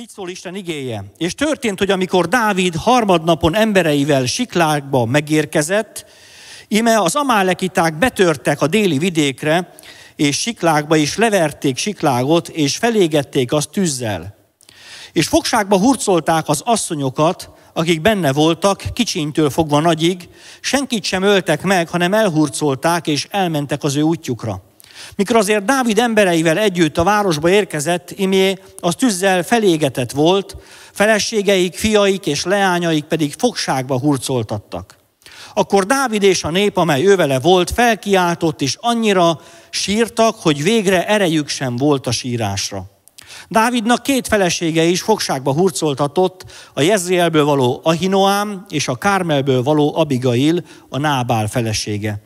Így szól Isten igéje. És történt, hogy amikor Dávid harmadnapon embereivel Siklákba megérkezett, ime az amálekiták betörtek a déli vidékre, és Siklákba is leverték Siklágot, és felégették azt tűzzel. És fogságba hurcolták az asszonyokat, akik benne voltak, kicsintől fogva nagyig, senkit sem öltek meg, hanem elhurcolták, és elmentek az ő útjukra. Mikor azért Dávid embereivel együtt a városba érkezett, imé az tűzzel felégetett volt, feleségeik, fiaik és leányaik pedig fogságba hurcoltattak. Akkor Dávid és a nép, amely ővele volt, felkiáltott, és annyira sírtak, hogy végre erejük sem volt a sírásra. Dávidnak két felesége is fogságba hurcoltatott, a Jezrielből való Ahinoám és a Kármelből való Abigail, a Nábál felesége.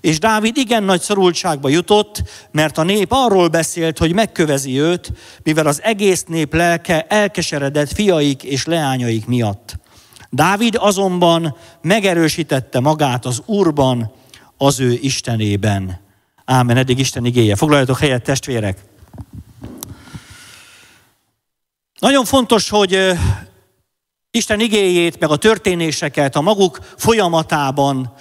És Dávid igen nagy szorultságba jutott, mert a nép arról beszélt, hogy megkövezi őt, mivel az egész nép lelke elkeseredett fiaik és leányaik miatt. Dávid azonban megerősítette magát az Úrban, az ő Istenében. Ámen, eddig Isten igéje. Foglaljatok helyet, testvérek! Nagyon fontos, hogy Isten igéjét, meg a történéseket a maguk folyamatában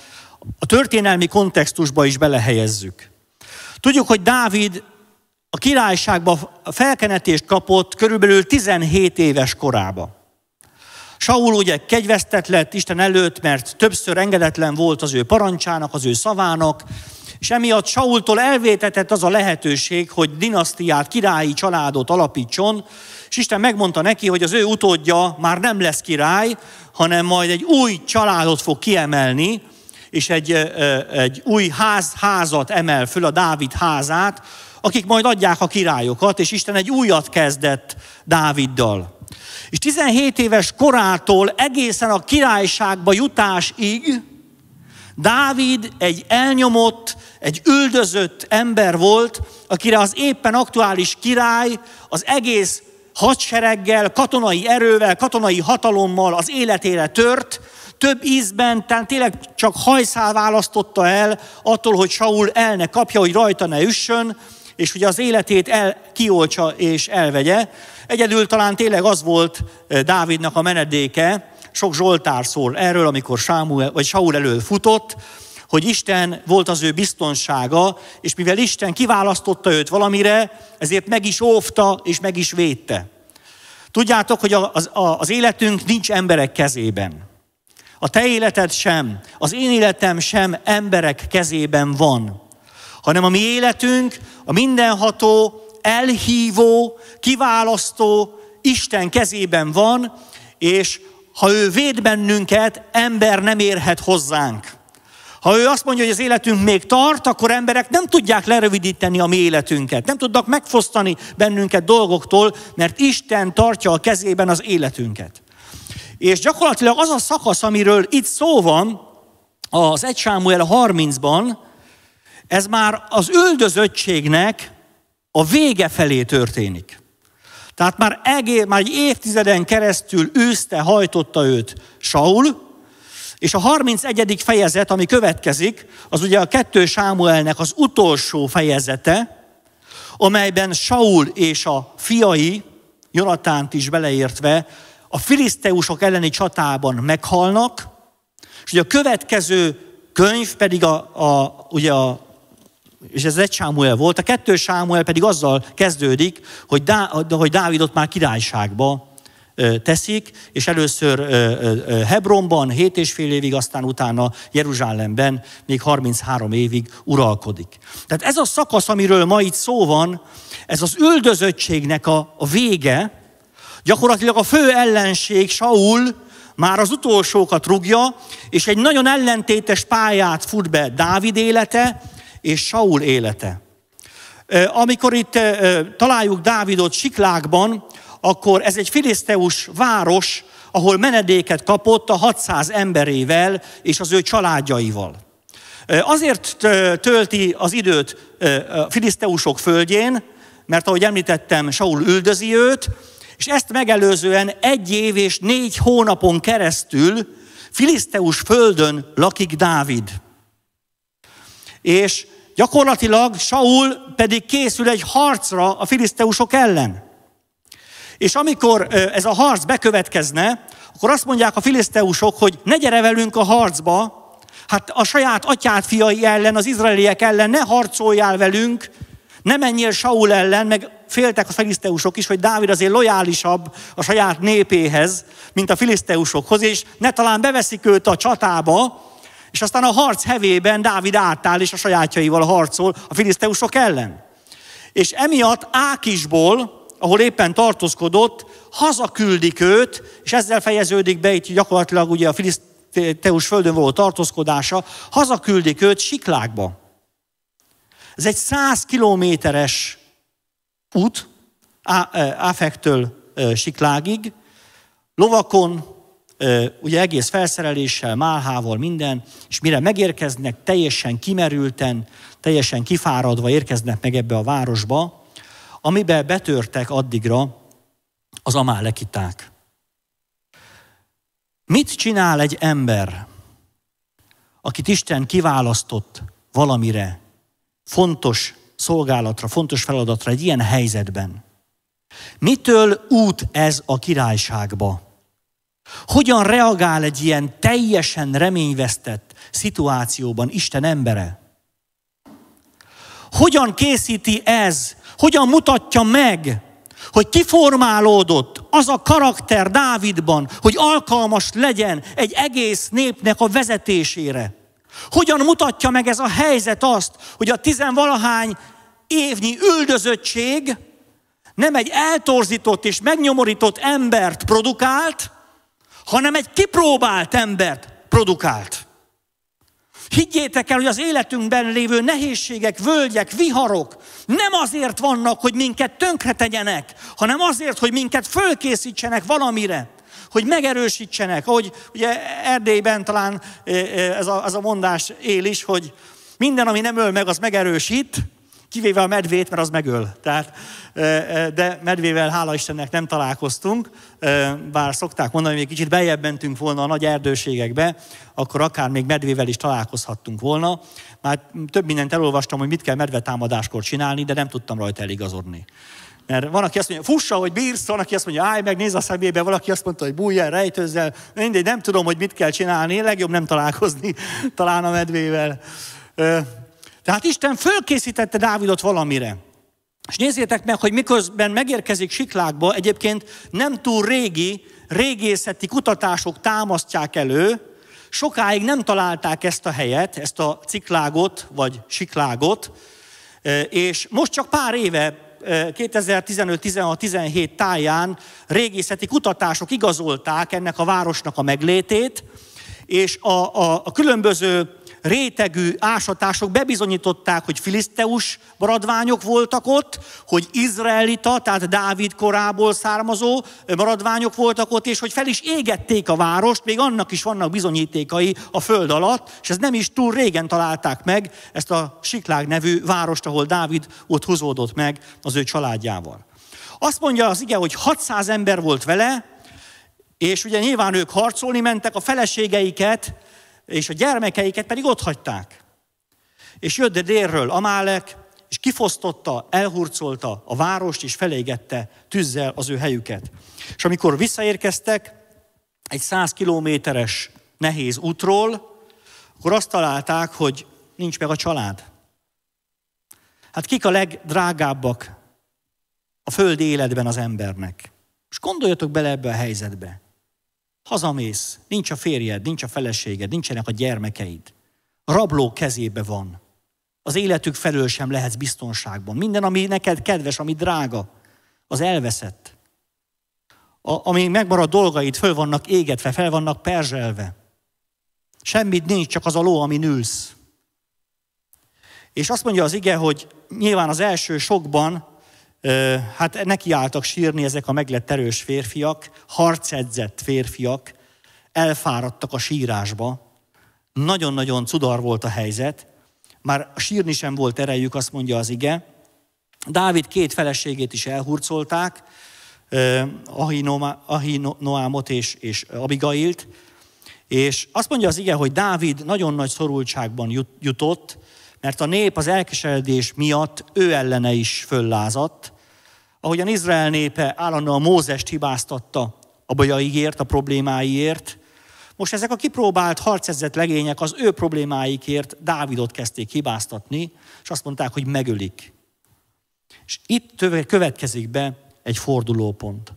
a történelmi kontextusba is belehelyezzük. Tudjuk, hogy Dávid a királyságba felkenetést kapott körülbelül 17 éves korába. Saul ugye kegyvesztett lett Isten előtt, mert többször engedetlen volt az ő parancsának, az ő szavának, és emiatt Saultól elvétetett az a lehetőség, hogy dinasztiát, királyi családot alapítson, és Isten megmondta neki, hogy az ő utódja már nem lesz király, hanem majd egy új családot fog kiemelni, és egy, egy új ház, házat emel föl, a Dávid házát, akik majd adják a királyokat, és Isten egy újat kezdett Dáviddal. És 17 éves korától egészen a királyságba jutásig Dávid egy elnyomott, egy üldözött ember volt, akire az éppen aktuális király az egész hadsereggel, katonai erővel, katonai hatalommal az életére tört, több ízben, tehát tényleg csak hajszál választotta el attól, hogy Saul el ne kapja, hogy rajta ne üssön, és ugye az életét el kioltsa és elvegye. Egyedül talán tényleg az volt eh, Dávidnak a menedéke, sok Zsoltár szól erről, amikor Sámuel, vagy Saul elől futott, hogy Isten volt az ő biztonsága, és mivel Isten kiválasztotta őt valamire, ezért meg is óvta és meg is védte. Tudjátok, hogy az, az életünk nincs emberek kezében. A te életed sem, az én életem sem emberek kezében van, hanem a mi életünk a mindenható, elhívó, kiválasztó Isten kezében van, és ha ő véd bennünket, ember nem érhet hozzánk. Ha ő azt mondja, hogy az életünk még tart, akkor emberek nem tudják lerövidíteni a mi életünket. Nem tudnak megfosztani bennünket dolgoktól, mert Isten tartja a kezében az életünket. És gyakorlatilag az a szakasz, amiről itt szó van, az 1 Sámuel 30-ban, ez már az üldözöttségnek a vége felé történik. Tehát már, egé, már egy évtizeden keresztül űzte, hajtotta őt Saul, és a 31. fejezet, ami következik, az ugye a kettő Sámuelnek az utolsó fejezete, amelyben Saul és a fiai, Jonatánt is beleértve, a filiszteusok elleni csatában meghalnak, és ugye a következő könyv pedig a, a ugye a, és ez egy Sámuel volt, a kettő Sámuel pedig azzal kezdődik, hogy, Dá, hogy Dávidot már királyságba teszik, és először Hebronban hét és fél évig, aztán utána Jeruzsálemben még 33 évig uralkodik. Tehát ez a szakasz, amiről ma itt szó van, ez az üldözöttségnek a, a vége, Gyakorlatilag a fő ellenség, Saul, már az utolsókat rugja, és egy nagyon ellentétes pályát fut be Dávid élete és Saul élete. Amikor itt találjuk Dávidot Siklákban, akkor ez egy filiszteus város, ahol menedéket kapott a 600 emberével és az ő családjaival. Azért tölti az időt a filiszteusok földjén, mert ahogy említettem, Saul üldözi őt, és ezt megelőzően egy év és négy hónapon keresztül Filiszteus földön lakik Dávid. És gyakorlatilag Saul pedig készül egy harcra a filiszteusok ellen. És amikor ez a harc bekövetkezne, akkor azt mondják a filiszteusok, hogy ne gyere velünk a harcba, hát a saját atyád fiai ellen, az izraeliek ellen ne harcoljál velünk, ne menjél Saul ellen, meg féltek a filiszteusok is, hogy Dávid azért lojálisabb a saját népéhez, mint a filiszteusokhoz, és ne talán beveszik őt a csatába, és aztán a harc hevében Dávid átáll és a sajátjaival harcol a filiszteusok ellen. És emiatt Ákisból, ahol éppen tartózkodott, hazaküldik őt, és ezzel fejeződik be itt gyakorlatilag ugye a filiszteus földön való tartózkodása, hazaküldik őt Siklákba. Ez egy 100 kilométeres út Áfektől Siklágig, lovakon, ugye egész felszereléssel, málhával, minden, és mire megérkeznek, teljesen kimerülten, teljesen kifáradva érkeznek meg ebbe a városba, amiben betörtek addigra az amálekiták. Mit csinál egy ember, akit Isten kiválasztott valamire, fontos szolgálatra, fontos feladatra egy ilyen helyzetben. Mitől út ez a királyságba? Hogyan reagál egy ilyen teljesen reményvesztett szituációban Isten embere? Hogyan készíti ez, hogyan mutatja meg, hogy kiformálódott az a karakter Dávidban, hogy alkalmas legyen egy egész népnek a vezetésére? Hogyan mutatja meg ez a helyzet azt, hogy a tizenvalahány évnyi üldözöttség nem egy eltorzított és megnyomorított embert produkált, hanem egy kipróbált embert produkált. Higgyétek el, hogy az életünkben lévő nehézségek, völgyek, viharok nem azért vannak, hogy minket tönkretegyenek, hanem azért, hogy minket fölkészítsenek valamire hogy megerősítsenek, ahogy ugye Erdélyben talán eh, eh, ez a, ez a mondás él is, hogy minden, ami nem öl meg, az megerősít, kivéve a medvét, mert az megöl. Tehát, eh, de medvével, hála Istennek nem találkoztunk, bár szokták mondani, hogy még kicsit beljebb mentünk volna a nagy erdőségekbe, akkor akár még medvével is találkozhattunk volna. Már több mindent elolvastam, hogy mit kell medvetámadáskor csinálni, de nem tudtam rajta eligazodni. Mert van, aki azt mondja, fussa, hogy bírsz, van, aki azt mondja, állj meg, nézz a szemébe, valaki azt mondta, hogy bújj el, el. mindegy, nem tudom, hogy mit kell csinálni, legjobb nem találkozni talán a medvével. Tehát Isten fölkészítette Dávidot valamire. És nézzétek meg, hogy miközben megérkezik Siklákba, egyébként nem túl régi régészeti kutatások támasztják elő, sokáig nem találták ezt a helyet, ezt a ciklágot, vagy siklágot, és most csak pár éve 2015-16-17 táján régészeti kutatások igazolták ennek a városnak a meglétét, és a, a, a különböző rétegű ásatások bebizonyították, hogy filiszteus maradványok voltak ott, hogy izraelita, tehát Dávid korából származó maradványok voltak ott, és hogy fel is égették a várost, még annak is vannak bizonyítékai a föld alatt, és ez nem is túl régen találták meg ezt a Siklág nevű várost, ahol Dávid ott húzódott meg az ő családjával. Azt mondja az ige, hogy 600 ember volt vele, és ugye nyilván ők harcolni mentek, a feleségeiket és a gyermekeiket pedig ott hagyták. És jött de délről Amálek, és kifosztotta, elhurcolta a várost, és felégette tűzzel az ő helyüket. És amikor visszaérkeztek egy száz kilométeres nehéz útról, akkor azt találták, hogy nincs meg a család. Hát kik a legdrágábbak a földi életben az embernek? És gondoljatok bele ebbe a helyzetbe. Hazamész, nincs a férjed, nincs a feleséged, nincsenek a gyermekeid. rabló kezébe van. Az életük felől sem lehetsz biztonságban. Minden, ami neked kedves, ami drága, az elveszett. A, ami megmarad dolgaid, föl vannak égetve, fel vannak perzselve. Semmit nincs, csak az a ló, ami ülsz. És azt mondja az ige, hogy nyilván az első sokban hát nekiálltak sírni ezek a meglett erős férfiak, harcedzett férfiak, elfáradtak a sírásba, nagyon-nagyon cudar volt a helyzet, már sírni sem volt erejük, azt mondja az ige. Dávid két feleségét is elhurcolták, Ahinoámot és, és Abigailt, és azt mondja az ige, hogy Dávid nagyon nagy szorultságban jutott, mert a nép az elkeseredés miatt ő ellene is föllázadt, ahogyan Izrael népe állandóan Mózest hibáztatta a bajaiért, a problémáiért, most ezek a kipróbált harcezett legények az ő problémáikért Dávidot kezdték hibáztatni, és azt mondták, hogy megölik. És itt következik be egy fordulópont.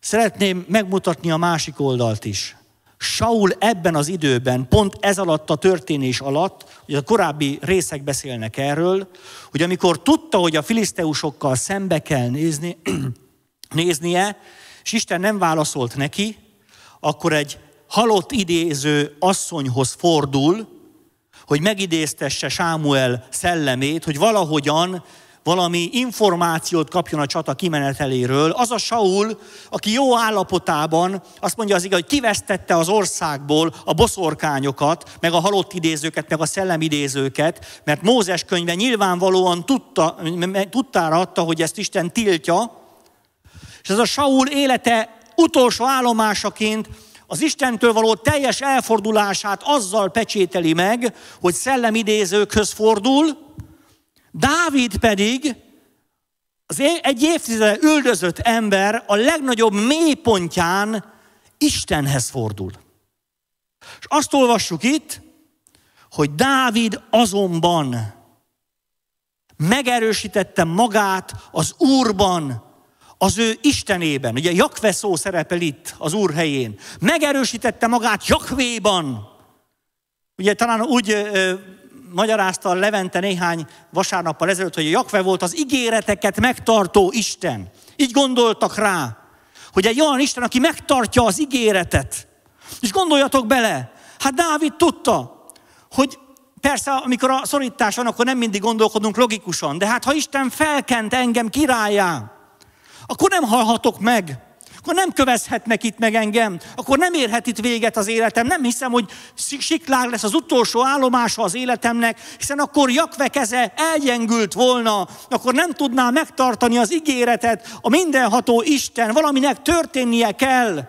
Szeretném megmutatni a másik oldalt is. Saul ebben az időben, pont ez alatt a történés alatt, ugye a korábbi részek beszélnek erről, hogy amikor tudta, hogy a filiszteusokkal szembe kell nézni, néznie, és Isten nem válaszolt neki, akkor egy halott idéző asszonyhoz fordul, hogy megidéztesse Sámuel szellemét, hogy valahogyan valami információt kapjon a csata kimeneteléről. Az a Saul, aki jó állapotában azt mondja az igaz, hogy kivesztette az országból a boszorkányokat, meg a halott idézőket, meg a szellemidézőket, mert Mózes könyve nyilvánvalóan tudta, tudtára adta, hogy ezt Isten tiltja, és ez a Saul élete utolsó állomásaként az Istentől való teljes elfordulását azzal pecsételi meg, hogy szellemidézőkhöz fordul, Dávid pedig az egy évtizede üldözött ember a legnagyobb mélypontján Istenhez fordul. És azt olvassuk itt, hogy Dávid azonban megerősítette magát az Úrban, az ő Istenében. Ugye Jakve szó szerepel itt az Úr helyén. Megerősítette magát Jakvéban. Ugye talán úgy magyarázta Levente néhány vasárnappal ezelőtt, hogy a Jakve volt az ígéreteket megtartó Isten. Így gondoltak rá, hogy egy olyan Isten, aki megtartja az ígéretet. És gondoljatok bele, hát Dávid tudta, hogy persze, amikor a szorítás van, akkor nem mindig gondolkodunk logikusan, de hát ha Isten felkent engem királyá, akkor nem halhatok meg akkor nem kövezhetnek itt meg engem, akkor nem érhet itt véget az életem. Nem hiszem, hogy siklár lesz az utolsó állomása az életemnek, hiszen akkor Jakve keze elgyengült volna, akkor nem tudná megtartani az ígéretet, a mindenható Isten, valaminek történnie kell.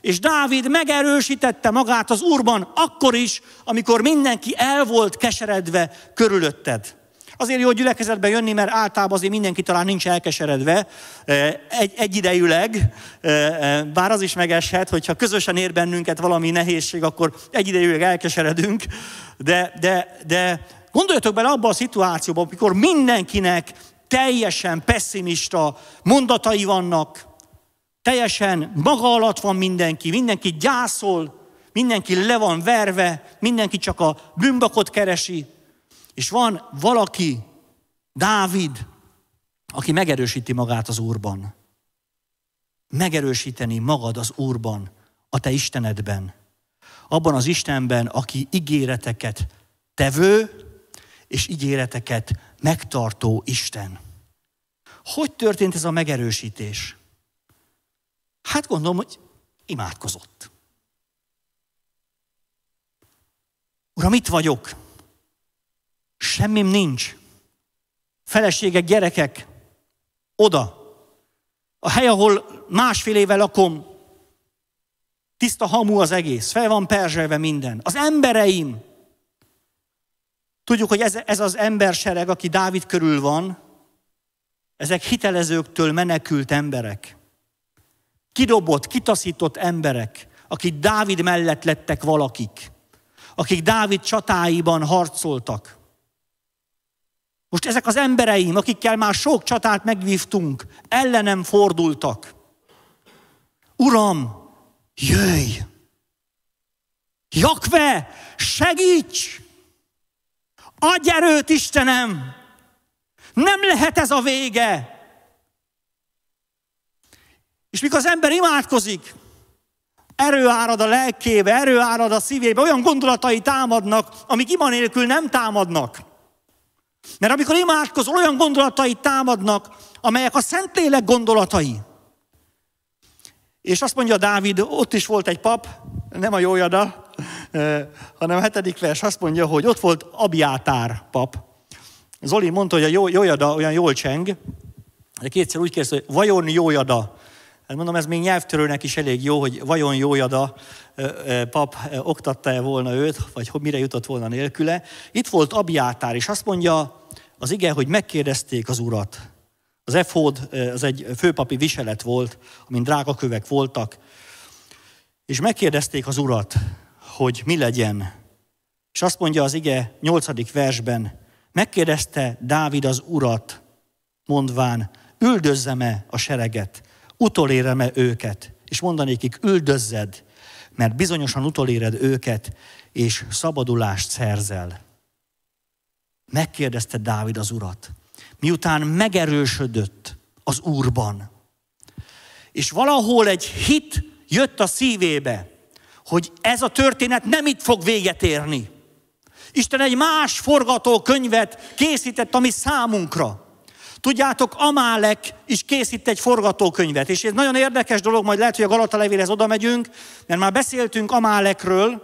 És Dávid megerősítette magát az Úrban akkor is, amikor mindenki el volt keseredve körülötted. Azért jó gyülekezetbe jönni, mert általában azért mindenki talán nincs elkeseredve eh, egy, egyidejüleg, eh, eh, bár az is megeshet, hogyha közösen ér bennünket valami nehézség, akkor egyidejűleg elkeseredünk, de, de, de gondoljatok bele abba a szituációba, amikor mindenkinek teljesen pessimista mondatai vannak, teljesen maga alatt van mindenki, mindenki gyászol, mindenki le van verve, mindenki csak a bűnbakot keresi, és van valaki, Dávid, aki megerősíti magát az Úrban. Megerősíteni magad az Úrban, a te Istenedben. Abban az Istenben, aki ígéreteket tevő, és ígéreteket megtartó Isten. Hogy történt ez a megerősítés? Hát gondolom, hogy imádkozott. Uram, itt vagyok semmim nincs. Feleségek, gyerekek, oda. A hely, ahol másfél éve lakom, tiszta hamu az egész, fel van perzselve minden. Az embereim. Tudjuk, hogy ez, ez az embersereg, aki Dávid körül van, ezek hitelezőktől menekült emberek. Kidobott, kitaszított emberek, akik Dávid mellett lettek valakik, akik Dávid csatáiban harcoltak. Most ezek az embereim, akikkel már sok csatát megvívtunk, ellenem fordultak. Uram, jöjj! Jakve, segíts! Adj erőt, Istenem! Nem lehet ez a vége! És mikor az ember imádkozik, erő árad a lelkébe, erő árad a szívébe, olyan gondolatai támadnak, amik ima nélkül nem támadnak. Mert amikor imádkoz, olyan gondolatai támadnak, amelyek a Szentlélek gondolatai. És azt mondja Dávid, ott is volt egy pap, nem a Jójada, eh, hanem a hetedik vers azt mondja, hogy ott volt Abiátár pap. Zoli mondta, hogy a Jójada olyan jól cseng, de kétszer úgy kérdezte, hogy vajon Jójada Hát mondom, ez még nyelvtörőnek is elég jó, hogy vajon Jójada pap oktatta-e volna őt, vagy mire jutott volna nélküle. Itt volt Abjátár, és azt mondja az igen, hogy megkérdezték az urat. Az efód, az egy főpapi viselet volt, amin drága kövek voltak, és megkérdezték az urat, hogy mi legyen. És azt mondja az ige 8. versben, megkérdezte Dávid az urat, mondván, üldözzem-e a sereget? utolérem-e őket, és mondanékik, üldözzed, mert bizonyosan utoléred őket, és szabadulást szerzel. Megkérdezte Dávid az urat, miután megerősödött az úrban, és valahol egy hit jött a szívébe, hogy ez a történet nem itt fog véget érni. Isten egy más forgatókönyvet készített, ami számunkra. Tudjátok, Amálek is készít egy forgatókönyvet, és ez nagyon érdekes dolog, majd lehet, hogy a Galata levélhez oda megyünk, mert már beszéltünk Amálekről,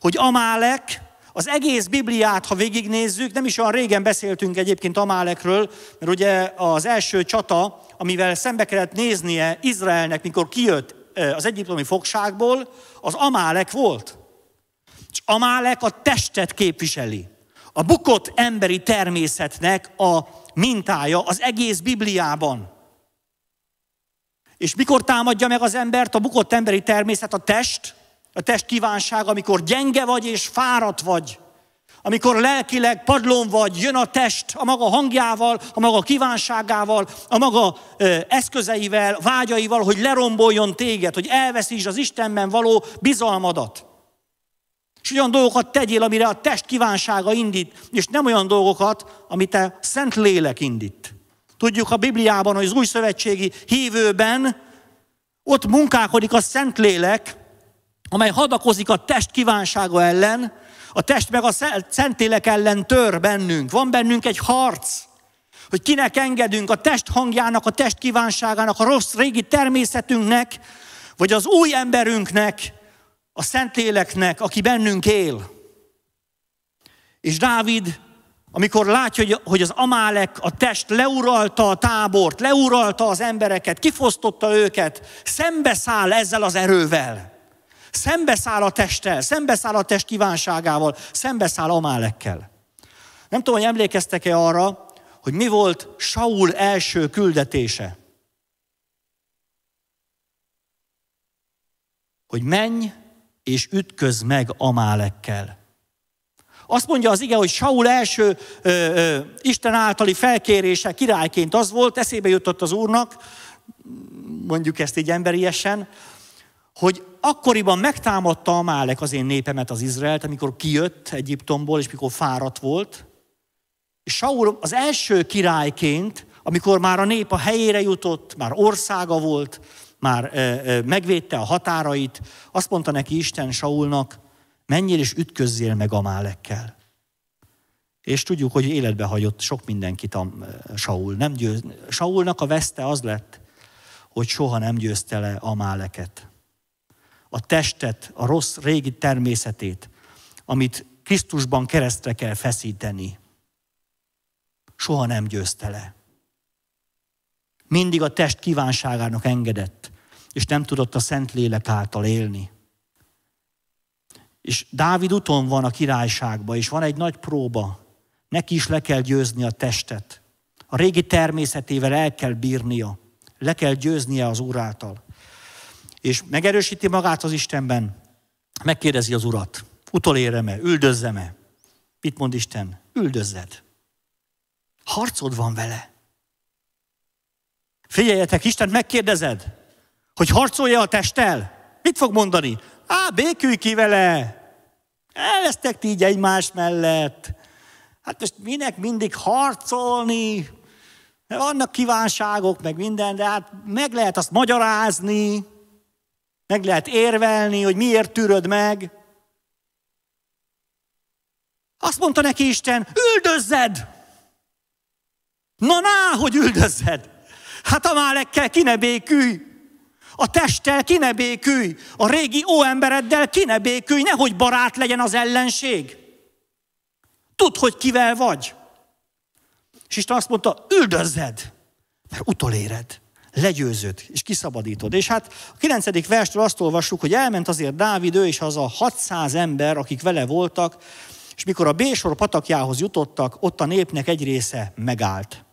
hogy Amálek az egész Bibliát, ha végignézzük, nem is olyan régen beszéltünk egyébként Amálekről, mert ugye az első csata, amivel szembe kellett néznie Izraelnek, mikor kijött az egyiptomi fogságból, az Amálek volt. És Amálek a testet képviseli. A bukott emberi természetnek a mintája az egész Bibliában. És mikor támadja meg az embert a bukott emberi természet, a test, a test kívánság, amikor gyenge vagy és fáradt vagy, amikor lelkileg padlón vagy, jön a test a maga hangjával, a maga kívánságával, a maga ö, eszközeivel, vágyaival, hogy leromboljon téged, hogy elveszítsd az Istenben való bizalmadat. És olyan dolgokat tegyél, amire a test kívánsága indít, és nem olyan dolgokat, amit a szent lélek indít. Tudjuk a Bibliában, hogy az új szövetségi hívőben ott munkálkodik a szent lélek, amely hadakozik a test kívánsága ellen, a test meg a lélek ellen tör bennünk. Van bennünk egy harc, hogy kinek engedünk, a test hangjának, a test kívánságának, a rossz régi természetünknek, vagy az új emberünknek, a Szentléleknek, aki bennünk él. És Dávid, amikor látja, hogy az Amálek, a test leuralta a tábort, leuralta az embereket, kifosztotta őket, szembeszáll ezzel az erővel. Szembeszáll a testtel, szembeszáll a test kívánságával, szembeszáll Amálekkel. Nem tudom, hogy emlékeztek-e arra, hogy mi volt Saul első küldetése. Hogy menj és ütköz meg Amálekkel. Azt mondja az ige, hogy Saul első ö, ö, Isten általi felkérése királyként az volt, eszébe jutott az úrnak, mondjuk ezt így emberiesen, hogy akkoriban megtámadta Amálek az én népemet, az Izraelt, amikor kijött Egyiptomból, és mikor fáradt volt. És Saul az első királyként, amikor már a nép a helyére jutott, már országa volt, már megvédte a határait, azt mondta neki Isten Saulnak, menjél és ütközzél meg a málekkel. És tudjuk, hogy életbe hagyott sok mindenkit a Saul. Nem győz... Saulnak a veszte az lett, hogy soha nem győzte le a máleket. A testet, a rossz régi természetét, amit Krisztusban keresztre kell feszíteni, soha nem győzte le. Mindig a test kívánságának engedett és nem tudott a lélek által élni. És Dávid uton van a királyságba, és van egy nagy próba. Neki is le kell győzni a testet. A régi természetével el kell bírnia. Le kell győznie az Úr által. És megerősíti magát az Istenben. Megkérdezi az Urat. Utolérem-e? Üldözzem-e? Mit mond Isten? Üldözzed. Harcod van vele. Figyeljetek, Isten megkérdezed hogy harcolja a testtel? Mit fog mondani? Á, békülj ki vele! Elvesztek ti így egymás mellett. Hát most minek mindig harcolni? Mert vannak kívánságok, meg minden, de hát meg lehet azt magyarázni, meg lehet érvelni, hogy miért tűröd meg. Azt mondta neki Isten, üldözzed! Na, na, hogy üldözzed! Hát a málekkel ki ne békülj! A testtel ki ne békülj, a régi óembereddel ki ne békülj, nehogy barát legyen az ellenség. Tudd, hogy kivel vagy. És Isten azt mondta, üldözzed, mert utoléred, legyőzöd, és kiszabadítod. És hát a 9. verstől azt olvassuk, hogy elment azért Dávid, ő és az a 600 ember, akik vele voltak, és mikor a Bésor patakjához jutottak, ott a népnek egy része megállt.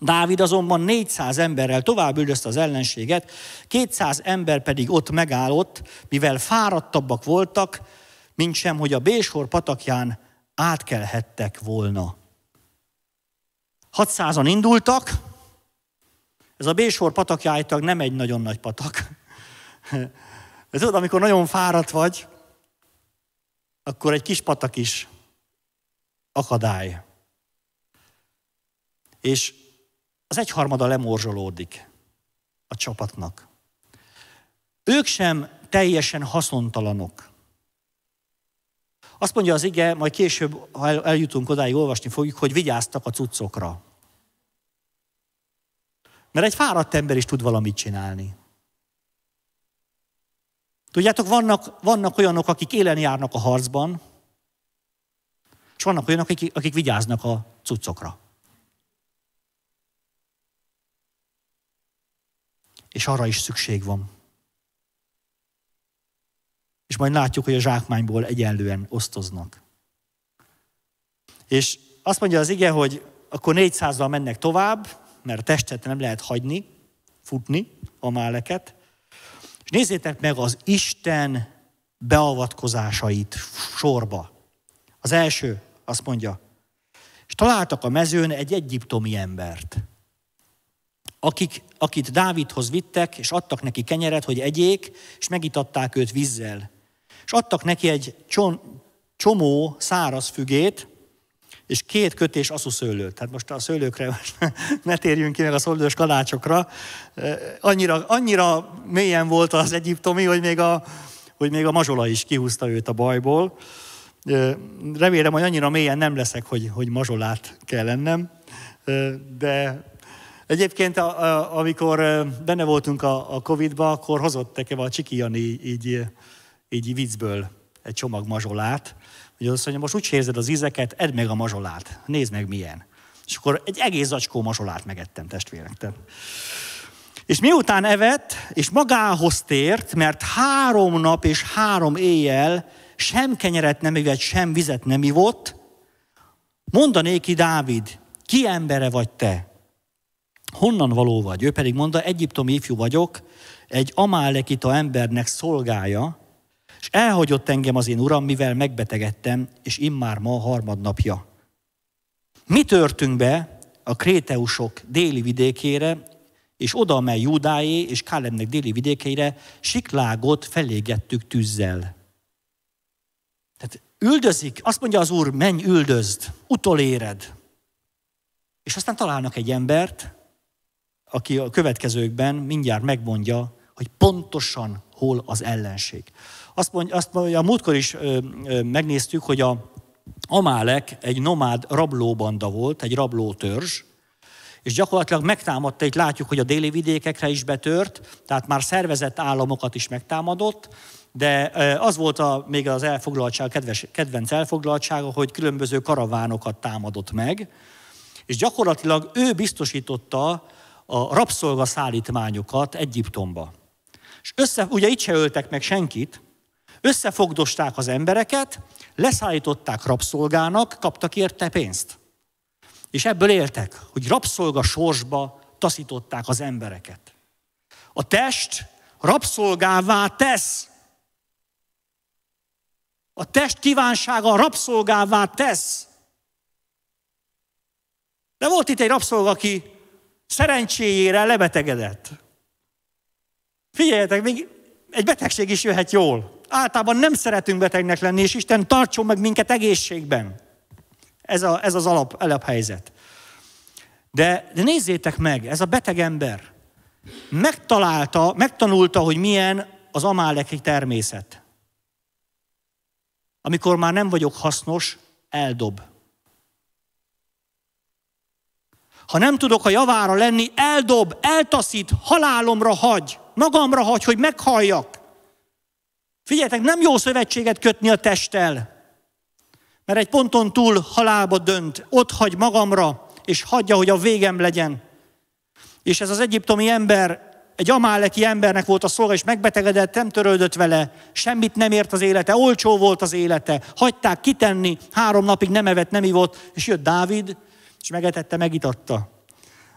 Dávid azonban 400 emberrel tovább üldözte az ellenséget, 200 ember pedig ott megállott, mivel fáradtabbak voltak, mint sem, hogy a Bésor patakján átkelhettek volna. 600-an indultak, ez a Bésor patakjájtag nem egy nagyon nagy patak. Ez tudod, amikor nagyon fáradt vagy, akkor egy kis patak is akadály. És az egyharmada lemorzsolódik a csapatnak. Ők sem teljesen haszontalanok. Azt mondja az ige, majd később, ha eljutunk odáig, olvasni fogjuk, hogy vigyáztak a cuccokra. Mert egy fáradt ember is tud valamit csinálni. Tudjátok, vannak, vannak olyanok, akik élen járnak a harcban, és vannak olyanok, akik, akik vigyáznak a cuccokra. és arra is szükség van. És majd látjuk, hogy a zsákmányból egyenlően osztoznak. És azt mondja az ige, hogy akkor 400 al mennek tovább, mert a testet nem lehet hagyni, futni, a máleket. És nézzétek meg az Isten beavatkozásait sorba. Az első azt mondja, és találtak a mezőn egy egyiptomi embert akik, akit Dávidhoz vittek, és adtak neki kenyeret, hogy egyék, és megitatták őt vízzel. És adtak neki egy csom, csomó száraz fügét, és két kötés szőlőt. Tehát most a szőlőkre ne térjünk ki meg a szőlős kalácsokra. Annyira, annyira mélyen volt az egyiptomi, hogy még a, hogy még a mazsola is kihúzta őt a bajból. Remélem, hogy annyira mélyen nem leszek, hogy, hogy mazsolát kell lennem, de Egyébként, a, a, amikor benne voltunk a, a Covid-ba, akkor hozott nekem a Csiki Jani így, így, viccből egy csomag mazsolát, hogy azt mondja, most úgy érzed az ízeket, edd meg a mazsolát, nézd meg milyen. És akkor egy egész zacskó mazsolát megettem, testvérek. Te. És miután evett, és magához tért, mert három nap és három éjjel sem kenyeret nem evett, sem vizet nem ivott, mondanéki Dávid, ki embere vagy te, honnan való vagy? Ő pedig mondta, egyiptomi ifjú vagyok, egy amálekita embernek szolgája, és elhagyott engem az én uram, mivel megbetegedtem, és immár ma a harmadnapja. Mi törtünk be a kréteusok déli vidékére, és oda, amely Júdáé és Kálemnek déli vidékeire, siklágot felégettük tűzzel. Tehát üldözik, azt mondja az úr, menj üldözd, utoléred. És aztán találnak egy embert, aki a következőkben mindjárt megmondja, hogy pontosan hol az ellenség. Azt mondja, azt mondja a múltkor is ö, ö, megnéztük, hogy a Amálek egy nomád rablóbanda volt, egy rablótörzs, és gyakorlatilag megtámadta, itt látjuk, hogy a déli vidékekre is betört, tehát már szervezett államokat is megtámadott, de az volt a, még az elfoglaltság, kedves, kedvenc elfoglaltsága, hogy különböző karavánokat támadott meg, és gyakorlatilag ő biztosította a rabszolgaszállítmányokat Egyiptomba. És össze, ugye itt se öltek meg senkit, összefogdosták az embereket, leszállították rabszolgának, kaptak érte pénzt. És ebből éltek, hogy rabszolga sorsba taszították az embereket. A test rabszolgává tesz. A test kívánsága rabszolgává tesz. De volt itt egy rabszolga, aki Szerencséjére lebetegedett. Figyeljetek, még egy betegség is jöhet jól. Általában nem szeretünk betegnek lenni, és Isten tartson meg minket egészségben. Ez, a, ez az alap, alaphelyzet. De, de nézzétek meg, ez a beteg ember megtalálta, megtanulta, hogy milyen az amáleki természet. Amikor már nem vagyok hasznos, eldob. Ha nem tudok a javára lenni, eldob, eltaszít, halálomra hagy, magamra hagy, hogy meghalljak. Figyeljetek, nem jó szövetséget kötni a testtel, mert egy ponton túl halálba dönt, ott hagy magamra, és hagyja, hogy a végem legyen. És ez az egyiptomi ember, egy amáleki embernek volt a szolga, és megbetegedett, nem törődött vele, semmit nem ért az élete, olcsó volt az élete, hagyták kitenni, három napig nem evett, nem ivott, és jött Dávid, és megetette, megitatta.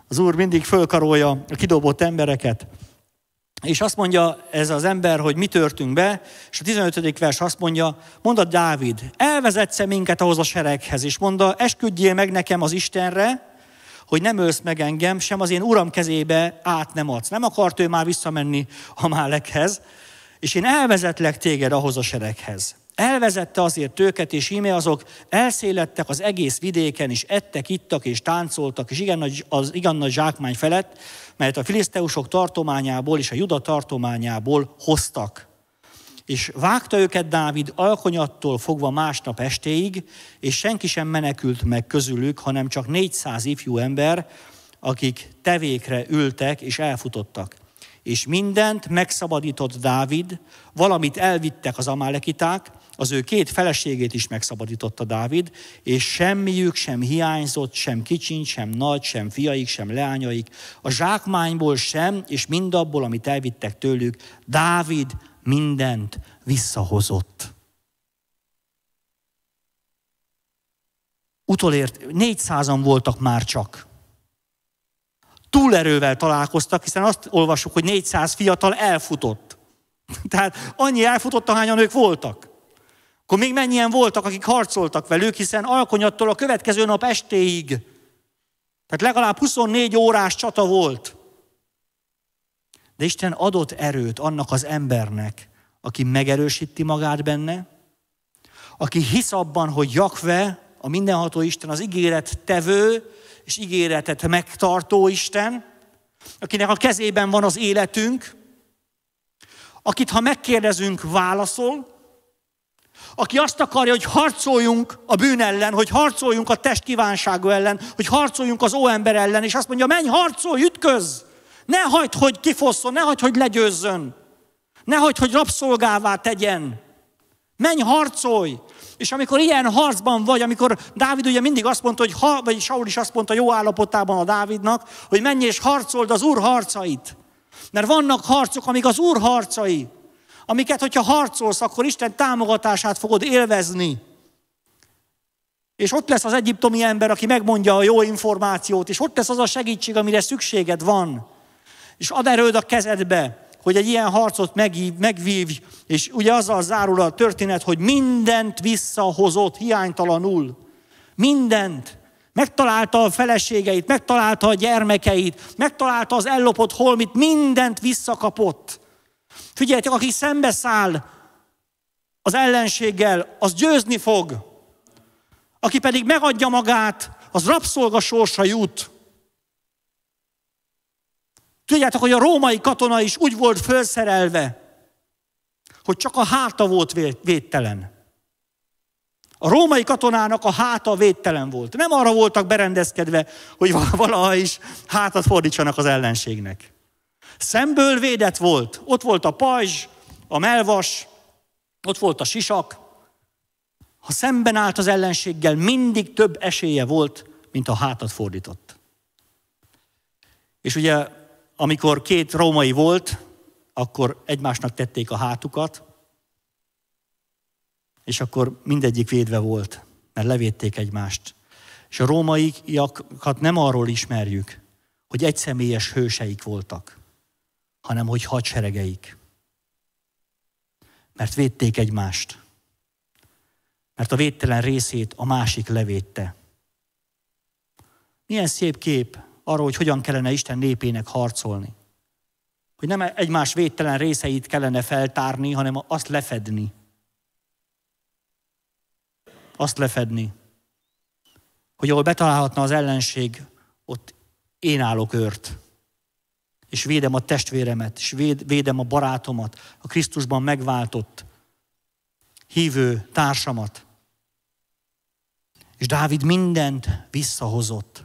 Az Úr mindig fölkarolja a kidobott embereket. És azt mondja ez az ember, hogy mi törtünk be, és a 15. vers azt mondja, mondta Dávid, elvezetsz minket ahhoz a sereghez, és mondta, esküdjél meg nekem az Istenre, hogy nem ölsz meg engem, sem az én uram kezébe át nem adsz. Nem akart ő már visszamenni a málekhez, és én elvezetlek téged ahhoz a sereghez. Elvezette azért őket, és íme azok elszélettek az egész vidéken, és ettek, ittak, és táncoltak, és igen nagy, az igen nagy zsákmány felett, mert a filiszteusok tartományából és a juda tartományából hoztak. És vágta őket Dávid alkonyattól fogva másnap estéig, és senki sem menekült meg közülük, hanem csak 400 ifjú ember, akik tevékre ültek és elfutottak és mindent megszabadított Dávid, valamit elvittek az amálekiták, az ő két feleségét is megszabadította Dávid, és semmiük sem hiányzott, sem kicsin, sem nagy, sem fiaik, sem leányaik, a zsákmányból sem, és mindabból, amit elvittek tőlük, Dávid mindent visszahozott. Utolért, 400-an voltak már csak túlerővel találkoztak, hiszen azt olvasjuk, hogy 400 fiatal elfutott. Tehát annyi elfutott, ahányan ők voltak. Akkor még mennyien voltak, akik harcoltak velük, hiszen alkonyattól a következő nap estéig. Tehát legalább 24 órás csata volt. De Isten adott erőt annak az embernek, aki megerősíti magát benne, aki hisz abban, hogy Jakve, a mindenható Isten, az ígéret tevő, és ígéretet megtartó Isten, akinek a kezében van az életünk, akit ha megkérdezünk, válaszol, aki azt akarja, hogy harcoljunk a bűn ellen, hogy harcoljunk a test kívánsága ellen, hogy harcoljunk az óember ellen, és azt mondja, menj, harcolj, ütköz! Ne hagyd, hogy kifosszon, ne hagyd, hogy legyőzzön! Ne hagyd, hogy rabszolgává tegyen! Menj, harcolj! És amikor ilyen harcban vagy, amikor Dávid ugye mindig azt mondta, hogy ha, vagy Saul is azt mondta jó állapotában a Dávidnak, hogy menj és harcold az Úr harcait. Mert vannak harcok, amik az Úr harcai, amiket, hogyha harcolsz, akkor Isten támogatását fogod élvezni. És ott lesz az egyiptomi ember, aki megmondja a jó információt, és ott lesz az a segítség, amire szükséged van. És ad erőd a kezedbe hogy egy ilyen harcot megív, megvívj, és ugye azzal zárul a történet, hogy mindent visszahozott hiánytalanul. Mindent. Megtalálta a feleségeit, megtalálta a gyermekeit, megtalálta az ellopott holmit, mindent visszakapott. Figyeljetek, aki szembeszáll az ellenséggel, az győzni fog. Aki pedig megadja magát, az rabszolga sorsa jut. Tudjátok, hogy a római katona is úgy volt felszerelve, hogy csak a háta volt védtelen. A római katonának a háta védtelen volt. Nem arra voltak berendezkedve, hogy valaha is hátat fordítsanak az ellenségnek. Szemből védett volt. Ott volt a pajzs, a melvas, ott volt a sisak. Ha szemben állt az ellenséggel, mindig több esélye volt, mint a hátat fordított. És ugye amikor két római volt, akkor egymásnak tették a hátukat, és akkor mindegyik védve volt, mert levédték egymást. És a rómaiakat nem arról ismerjük, hogy egyszemélyes hőseik voltak, hanem hogy hadseregeik. Mert védték egymást. Mert a védtelen részét a másik levédte. Milyen szép kép arról, hogy hogyan kellene Isten népének harcolni. Hogy nem egymás védtelen részeit kellene feltárni, hanem azt lefedni. Azt lefedni. Hogy ahol betalálhatna az ellenség, ott én állok őrt. És védem a testvéremet, és védem a barátomat, a Krisztusban megváltott hívő társamat. És Dávid mindent visszahozott.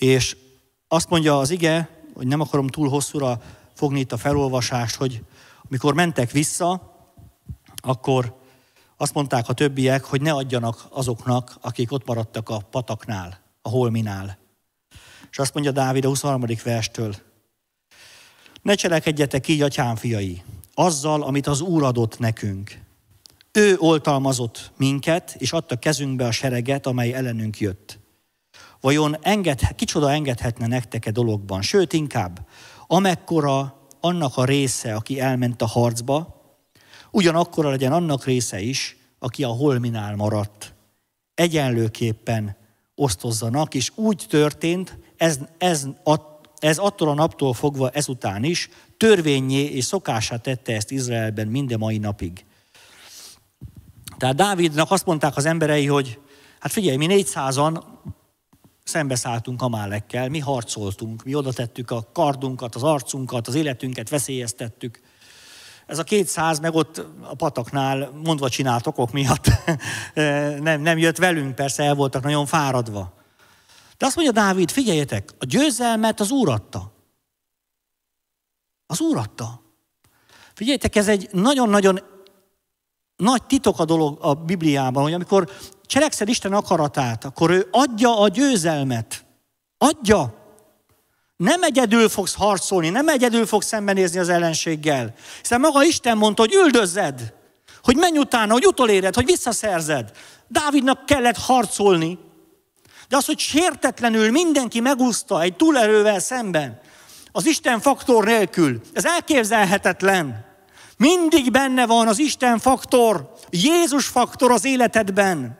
És azt mondja az ige, hogy nem akarom túl hosszúra fogni itt a felolvasást, hogy amikor mentek vissza, akkor azt mondták a többiek, hogy ne adjanak azoknak, akik ott maradtak a pataknál, a holminál. És azt mondja Dávid a 23. verstől, ne cselekedjetek így, atyám fiai, azzal, amit az Úr adott nekünk. Ő oltalmazott minket, és adta kezünkbe a sereget, amely ellenünk jött. Vajon enged, kicsoda engedhetne nektek e dologban? Sőt, inkább, amekkora annak a része, aki elment a harcba, ugyanakkora legyen annak része is, aki a holminál maradt. Egyenlőképpen osztozzanak, és úgy történt, ez, ez, ez attól a naptól fogva ezután is törvényé és szokásá tette ezt Izraelben minden mai napig. Tehát Dávidnak azt mondták az emberei, hogy hát figyelj, mi 400-an szembeszálltunk Amálekkel, mi harcoltunk, mi oda tettük a kardunkat, az arcunkat, az életünket veszélyeztettük. Ez a 200 meg ott a pataknál mondva csinált okok miatt nem, nem jött velünk, persze el voltak nagyon fáradva. De azt mondja Dávid, figyeljetek, a győzelmet az Úr adta. Az Úr adta. Figyeljetek, ez egy nagyon-nagyon nagy titok a dolog a Bibliában, hogy amikor cselekszed Isten akaratát, akkor ő adja a győzelmet. Adja. Nem egyedül fogsz harcolni, nem egyedül fogsz szembenézni az ellenséggel. Hiszen maga Isten mondta, hogy üldözzed, hogy menj utána, hogy utoléred, hogy visszaszerzed. Dávidnak kellett harcolni, de az, hogy sértetlenül mindenki megúszta egy túlerővel szemben, az Isten faktor nélkül, ez elképzelhetetlen. Mindig benne van az Isten faktor, Jézus faktor az életedben.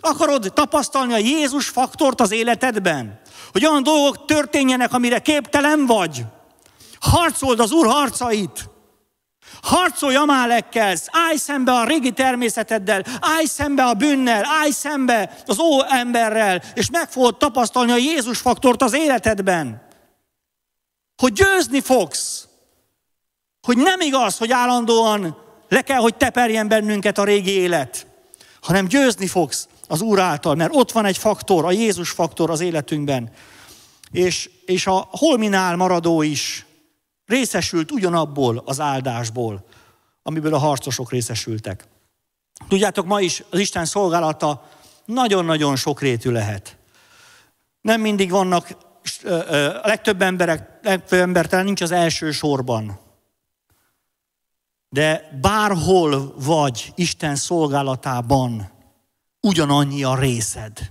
Akarod tapasztalni a Jézus faktort az életedben? Hogy olyan dolgok történjenek, amire képtelen vagy? Harcold az Úr harcait! Harcolj amálekkel, állj szembe a régi természeteddel, állj szembe a bűnnel, állj szembe az ó emberrel, és meg fogod tapasztalni a Jézus faktort az életedben. Hogy győzni fogsz hogy nem igaz, hogy állandóan le kell, hogy teperjen bennünket a régi élet, hanem győzni fogsz az Úr által, mert ott van egy faktor, a Jézus faktor az életünkben. És, és a holminál maradó is részesült ugyanabból az áldásból, amiből a harcosok részesültek. Tudjátok, ma is az Isten szolgálata nagyon-nagyon sokrétű lehet. Nem mindig vannak, a legtöbb, emberek, legtöbb ember talán nincs az első sorban de bárhol vagy Isten szolgálatában, ugyanannyi a részed.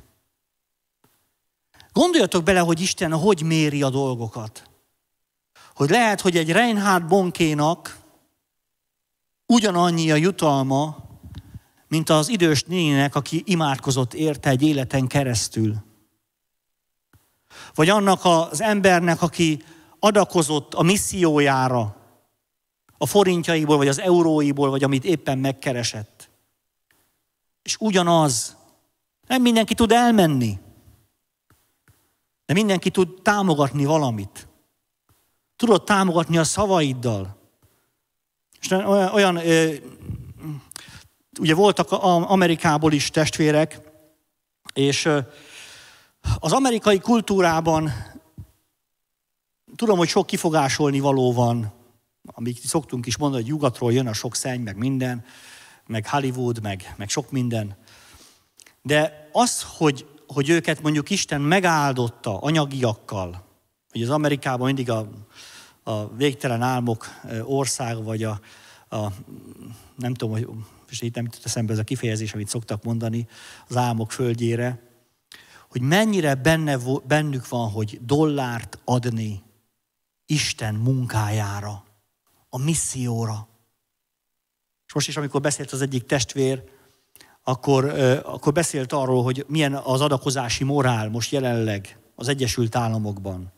Gondoljatok bele, hogy Isten hogy méri a dolgokat. Hogy lehet, hogy egy Reinhard Bonkénak ugyanannyi a jutalma, mint az idős nénének, aki imádkozott érte egy életen keresztül. Vagy annak az embernek, aki adakozott a missziójára, a forintjaiból, vagy az euróiból, vagy amit éppen megkeresett. És ugyanaz. Nem mindenki tud elmenni, de mindenki tud támogatni valamit. Tudod támogatni a szavaiddal. És olyan, olyan ugye voltak Amerikából is testvérek, és az amerikai kultúrában tudom, hogy sok kifogásolni való van, amíg szoktunk is mondani, hogy nyugatról jön a sok szenny, meg minden, meg Hollywood, meg, meg sok minden. De az, hogy, hogy őket mondjuk Isten megáldotta anyagiakkal, hogy az Amerikában mindig a, a végtelen álmok ország, vagy a, a nem tudom, hogy, és itt nem jutott eszembe ez a kifejezés, amit szoktak mondani, az álmok földjére, hogy mennyire benne, bennük van, hogy dollárt adni Isten munkájára a misszióra. És most is, amikor beszélt az egyik testvér, akkor, akkor beszélt arról, hogy milyen az adakozási morál most jelenleg az Egyesült Államokban.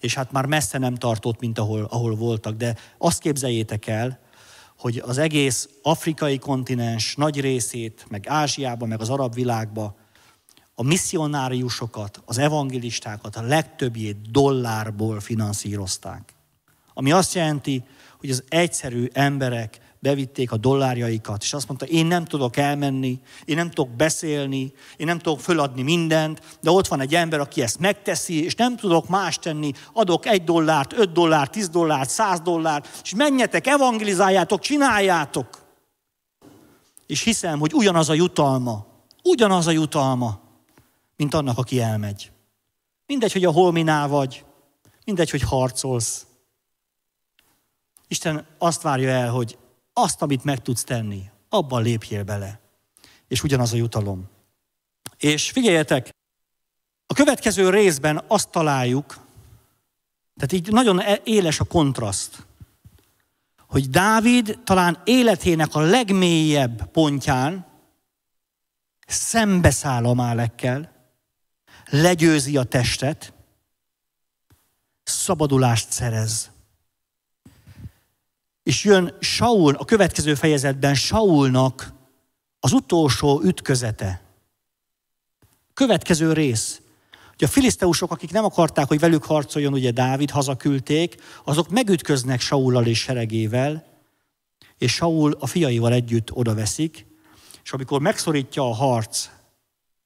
És hát már messze nem tartott, mint ahol, ahol voltak, de azt képzeljétek el, hogy az egész afrikai kontinens nagy részét, meg Ázsiába, meg az arab világba a misszionáriusokat, az evangelistákat a legtöbbjét dollárból finanszírozták. Ami azt jelenti, hogy az egyszerű emberek bevitték a dollárjaikat, és azt mondta, én nem tudok elmenni, én nem tudok beszélni, én nem tudok föladni mindent, de ott van egy ember, aki ezt megteszi, és nem tudok más tenni, adok egy dollárt, öt dollárt, tíz dollárt, száz dollárt, és menjetek, evangelizáljátok, csináljátok. És hiszem, hogy ugyanaz a jutalma, ugyanaz a jutalma, mint annak, aki elmegy. Mindegy, hogy a holminál vagy, mindegy, hogy harcolsz, Isten azt várja el, hogy azt, amit meg tudsz tenni, abban lépjél bele. És ugyanaz a jutalom. És figyeljetek, a következő részben azt találjuk, tehát így nagyon e- éles a kontraszt, hogy Dávid talán életének a legmélyebb pontján szembeszáll a málekkel, legyőzi a testet, szabadulást szerez és jön Saul, a következő fejezetben Saulnak az utolsó ütközete. Következő rész. hogy a filiszteusok, akik nem akarták, hogy velük harcoljon, ugye Dávid hazaküldték, azok megütköznek Saullal és seregével, és Saul a fiaival együtt odaveszik, és amikor megszorítja a harc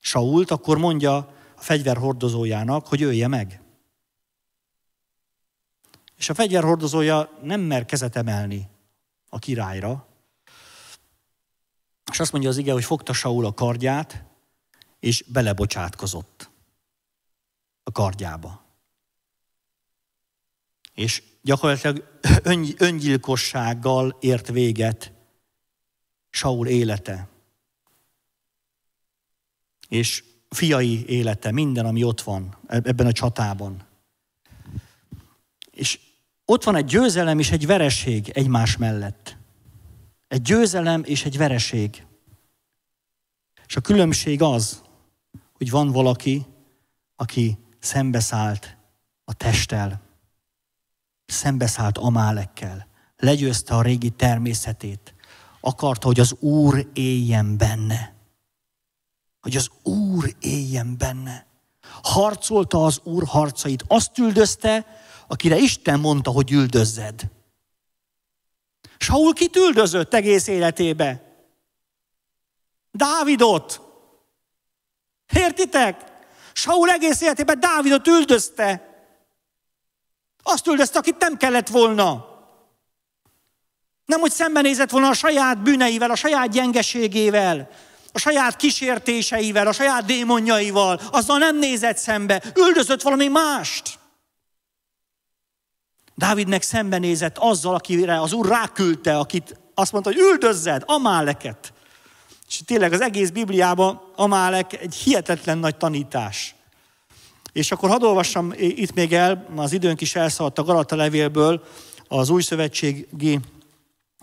Sault, akkor mondja a fegyverhordozójának, hogy ölje meg és a fegyverhordozója nem mer kezet emelni a királyra, és azt mondja az ige, hogy fogta Saul a kardját, és belebocsátkozott a kardjába. És gyakorlatilag öngy, öngyilkossággal ért véget Saul élete. És fiai élete, minden, ami ott van e-, ebben a csatában. És ott van egy győzelem és egy vereség egymás mellett. Egy győzelem és egy vereség. És a különbség az, hogy van valaki, aki szembeszállt a testtel, szembeszállt Amálekkel, legyőzte a régi természetét, akarta, hogy az Úr éljen benne. Hogy az Úr éljen benne. Harcolta az Úr harcait, azt üldözte, akire Isten mondta, hogy üldözzed. Saul kit üldözött egész életébe? Dávidot. Értitek? Saul egész életében Dávidot üldözte. Azt üldözte, akit nem kellett volna. Nem, hogy szembenézett volna a saját bűneivel, a saját gyengeségével, a saját kísértéseivel, a saját démonjaival, azzal nem nézett szembe, üldözött valami mást. Dávidnek szembenézett azzal, akire az úr ráküldte, akit azt mondta, hogy üldözzed, amáleket. És tényleg az egész Bibliában amálek egy hihetetlen nagy tanítás. És akkor hadd olvassam itt még el, az időnk is elszaladt a Galata levélből az új szövetségi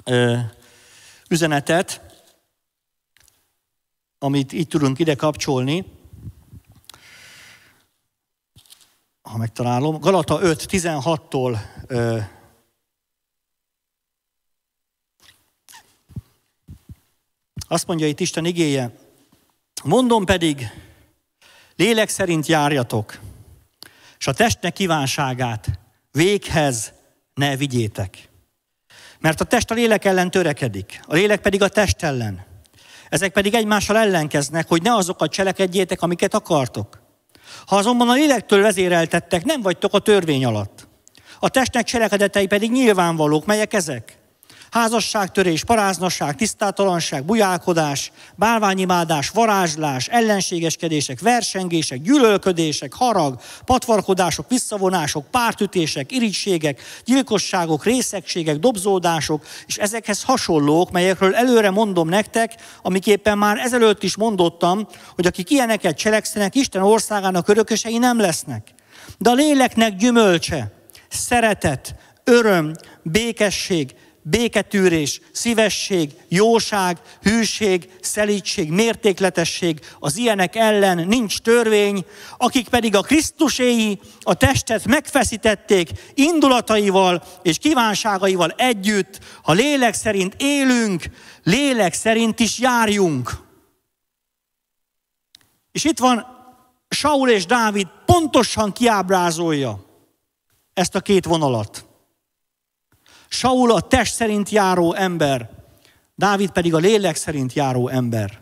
ö, üzenetet, amit itt tudunk ide kapcsolni. ha megtalálom, Galata 5, 16-tól ö, azt mondja itt Isten igéje, mondom pedig, lélek szerint járjatok, és a testnek kívánságát véghez ne vigyétek. Mert a test a lélek ellen törekedik, a lélek pedig a test ellen. Ezek pedig egymással ellenkeznek, hogy ne azokat cselekedjétek, amiket akartok. Ha azonban a lélektől vezéreltettek, nem vagytok a törvény alatt. A testnek cselekedetei pedig nyilvánvalók. Melyek ezek? Házasságtörés, paráznasság, tisztátalanság, bujálkodás, bálványimádás, varázslás, ellenségeskedések, versengések, gyűlölködések, harag, patvarkodások, visszavonások, pártütések, irigységek, gyilkosságok, részegségek, dobzódások, és ezekhez hasonlók, melyekről előre mondom nektek, amiképpen már ezelőtt is mondottam, hogy akik ilyeneket cselekszenek, Isten országának örökösei nem lesznek. De a léleknek gyümölcse, szeretet, öröm, békesség, béketűrés, szívesség, jóság, hűség, szelítség, mértékletesség, az ilyenek ellen nincs törvény, akik pedig a Krisztuséi a testet megfeszítették indulataival és kívánságaival együtt, ha lélek szerint élünk, lélek szerint is járjunk. És itt van Saul és Dávid pontosan kiábrázolja ezt a két vonalat. Saul a test szerint járó ember, Dávid pedig a lélek szerint járó ember.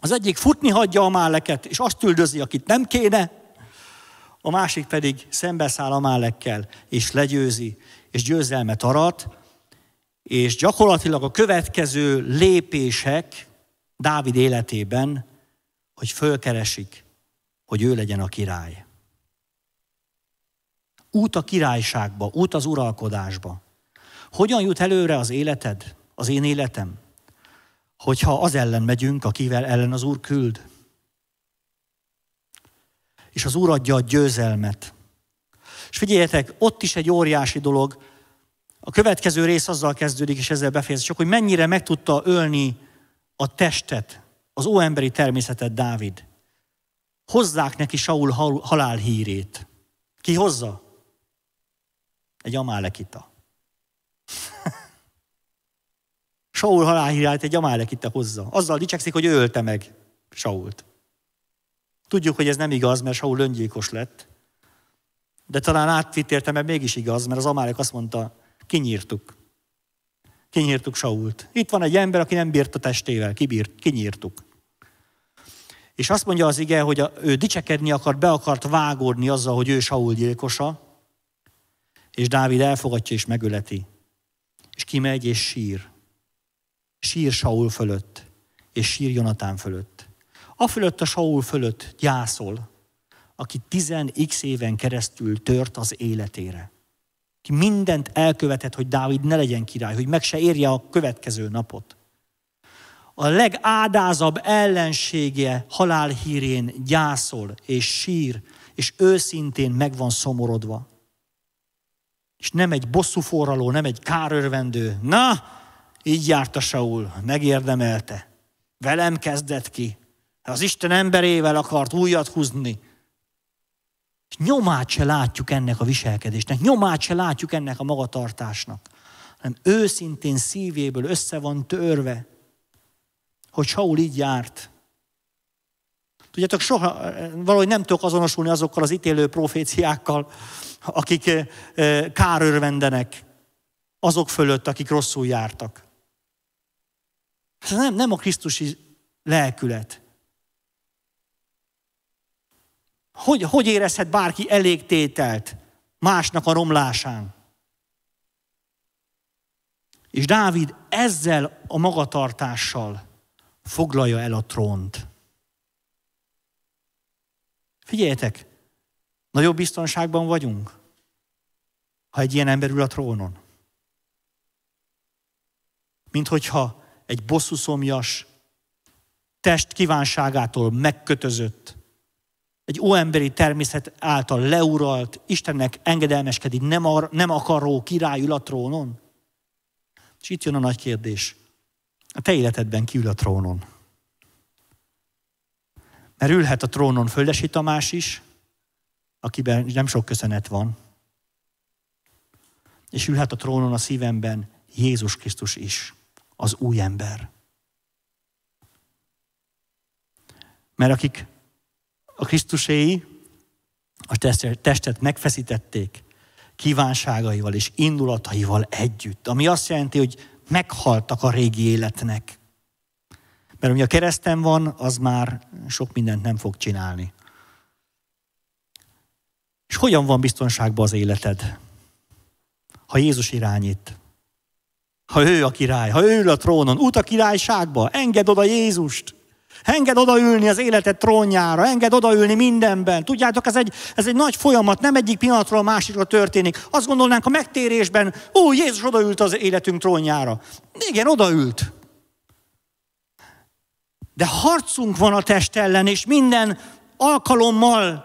Az egyik futni hagyja a máleket, és azt üldözi, akit nem kéne, a másik pedig szembeszáll a málekkel, és legyőzi, és győzelmet arat, és gyakorlatilag a következő lépések Dávid életében, hogy fölkeresik, hogy ő legyen a király. Út a királyságba, út az uralkodásba. Hogyan jut előre az életed, az én életem, hogyha az ellen megyünk, akivel ellen az Úr küld? És az Úr adja a győzelmet. És figyeljetek, ott is egy óriási dolog. A következő rész azzal kezdődik, és ezzel befejezik. csak hogy mennyire meg tudta ölni a testet, az óemberi természetet Dávid. Hozzák neki Saul halálhírét. Ki hozza? Egy amálekita. Saul halálhírát egy amálekite hozza. Azzal dicsekszik, hogy ő ölte meg Sault. Tudjuk, hogy ez nem igaz, mert Saul öngyilkos lett, de talán átvitt mert mégis igaz, mert az amálek azt mondta, kinyírtuk. Kinyírtuk Sault. Itt van egy ember, aki nem bírt a testével, kibírt, kinyírtuk. És azt mondja az ige, hogy ő dicsekedni akart, be akart vágódni azzal, hogy ő Saul gyilkosa, és Dávid elfogadja és megöleti. És kimegy és sír sír Saul fölött, és sír Jonatán fölött. A fölött a Saul fölött gyászol, aki tizen x éven keresztül tört az életére. Ki mindent elkövetett, hogy Dávid ne legyen király, hogy meg se érje a következő napot. A legádázabb ellensége halálhírén gyászol és sír, és őszintén meg van szomorodva. És nem egy bosszúforraló, nem egy kárörvendő. Na, így járt a Saul, megérdemelte. Velem kezdett ki. Az Isten emberével akart újat húzni. És nyomát se látjuk ennek a viselkedésnek, nyomát se látjuk ennek a magatartásnak, hanem őszintén szívéből össze van törve, hogy Saul így járt. Tudjátok, soha, valahogy nem tudok azonosulni azokkal az ítélő proféciákkal, akik eh, eh, kárörvendenek azok fölött, akik rosszul jártak. Hát ez nem, nem a Krisztusi lelkület. Hogy, hogy érezhet bárki elégtételt másnak a romlásán? És Dávid ezzel a magatartással foglalja el a trónt. Figyeljetek, nagyobb biztonságban vagyunk, ha egy ilyen ember ül a trónon. Mint hogyha egy bosszuszomjas, test kívánságától megkötözött, egy óemberi természet által leuralt, Istennek engedelmeskedik, nem, ar- nem akaró király ül a trónon? És itt jön a nagy kérdés. A te életedben kiül a trónon. Mert ülhet a trónon Földesi Tamás is, akiben nem sok köszönet van. És ülhet a trónon a szívemben Jézus Krisztus is az új ember. Mert akik a Krisztuséi a testet megfeszítették kívánságaival és indulataival együtt, ami azt jelenti, hogy meghaltak a régi életnek. Mert ami a kereszten van, az már sok mindent nem fog csinálni. És hogyan van biztonságban az életed, ha Jézus irányít? ha ő a király, ha ő ül a trónon, út a királyságba, enged oda Jézust. Enged odaülni az életed trónjára, enged odaülni mindenben. Tudjátok, ez egy, ez egy nagy folyamat, nem egyik pillanatról a másikra történik. Azt gondolnánk a megtérésben, ó, Jézus odaült az életünk trónjára. Igen, odaült. De harcunk van a test ellen, és minden alkalommal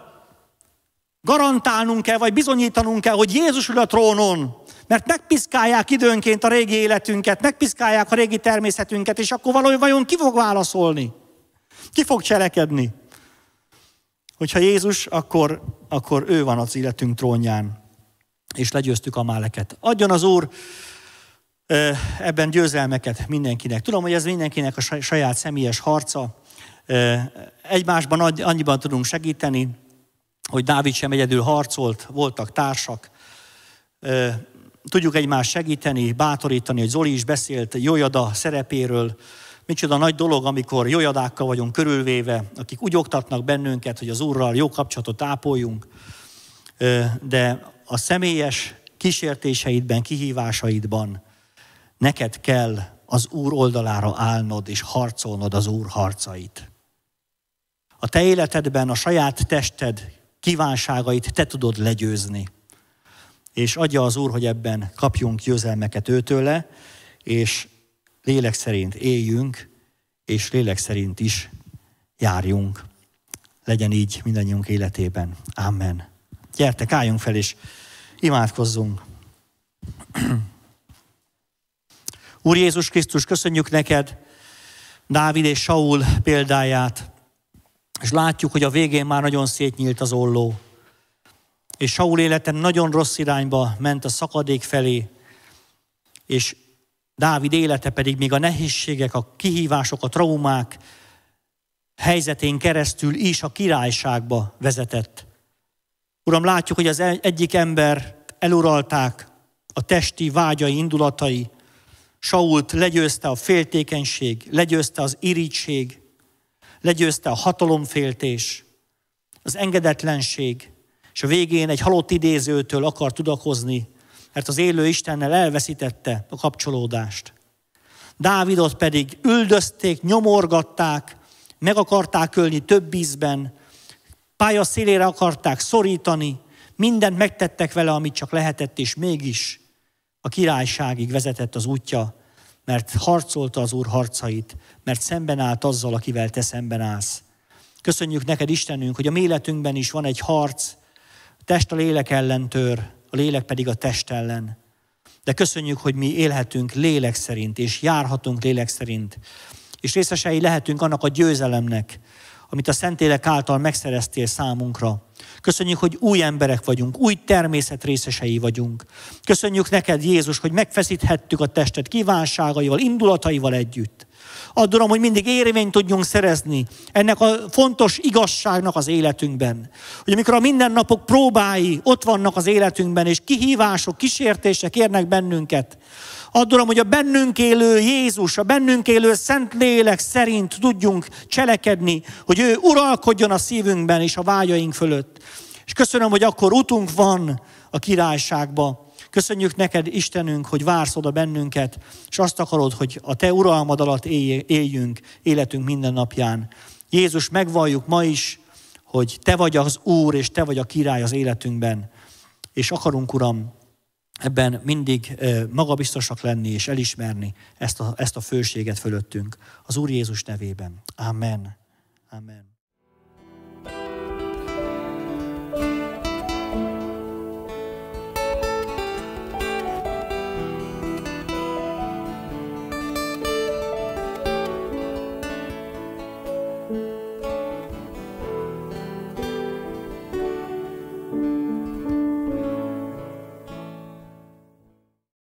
garantálnunk kell, vagy bizonyítanunk kell, hogy Jézus ül a trónon, mert megpiszkálják időnként a régi életünket, megpiszkálják a régi természetünket, és akkor valójában vajon ki fog válaszolni? Ki fog cselekedni? Hogyha Jézus, akkor, akkor ő van az életünk trónján, és legyőztük a máleket. Adjon az Úr ebben győzelmeket mindenkinek. Tudom, hogy ez mindenkinek a saját személyes harca. Egymásban annyiban tudunk segíteni, hogy Dávid sem egyedül harcolt, voltak társak, tudjuk egymást segíteni, bátorítani, hogy Zoli is beszélt Jójada szerepéről, micsoda nagy dolog, amikor Jójadákkal vagyunk körülvéve, akik úgy oktatnak bennünket, hogy az Úrral jó kapcsolatot ápoljunk, de a személyes kísértéseidben, kihívásaidban neked kell az Úr oldalára állnod és harcolnod az Úr harcait. A te életedben a saját tested kívánságait te tudod legyőzni és adja az Úr, hogy ebben kapjunk győzelmeket őtőle, és lélek szerint éljünk, és lélek szerint is járjunk. Legyen így mindannyiunk életében. Amen. Gyertek, álljunk fel, és imádkozzunk. Úr Jézus Krisztus, köszönjük neked Dávid és Saul példáját, és látjuk, hogy a végén már nagyon szétnyílt az olló és Saul élete nagyon rossz irányba ment a szakadék felé, és Dávid élete pedig még a nehézségek, a kihívások, a traumák helyzetén keresztül is a királyságba vezetett. Uram, látjuk, hogy az e- egyik ember eluralták a testi vágyai, indulatai, Sault legyőzte a féltékenység, legyőzte az irítség, legyőzte a hatalomféltés, az engedetlenség, és a végén egy halott idézőtől akar tudakozni, mert az élő Istennel elveszítette a kapcsolódást. Dávidot pedig üldözték, nyomorgatták, meg akarták ölni több ízben, pálya szélére akarták szorítani, mindent megtettek vele, amit csak lehetett, és mégis a királyságig vezetett az útja, mert harcolta az Úr harcait, mert szemben állt azzal, akivel te szemben állsz. Köszönjük neked, Istenünk, hogy a mi életünkben is van egy harc, test a lélek ellen tör, a lélek pedig a test ellen. De köszönjük, hogy mi élhetünk lélek szerint, és járhatunk lélek szerint. És részesei lehetünk annak a győzelemnek, amit a Szentlélek által megszereztél számunkra. Köszönjük, hogy új emberek vagyunk, új természet részesei vagyunk. Köszönjük neked, Jézus, hogy megfeszíthettük a testet kívánságaival, indulataival együtt. Adorom, hogy mindig érvényt tudjunk szerezni ennek a fontos igazságnak az életünkben. Hogy amikor a mindennapok próbái ott vannak az életünkben, és kihívások, kísértések érnek bennünket, Adorom, hogy a bennünk élő Jézus, a bennünk élő Szent Lélek szerint tudjunk cselekedni, hogy ő uralkodjon a szívünkben és a vágyaink fölött. És köszönöm, hogy akkor utunk van a királyságba, Köszönjük neked, Istenünk, hogy vársz oda bennünket, és azt akarod, hogy a te uralmad alatt éljünk életünk minden napján. Jézus, megvalljuk ma is, hogy te vagy az Úr, és te vagy a király az életünkben. És akarunk, Uram, ebben mindig magabiztosak lenni és elismerni ezt a, ezt a főséget fölöttünk. Az Úr Jézus nevében. Amen. Amen.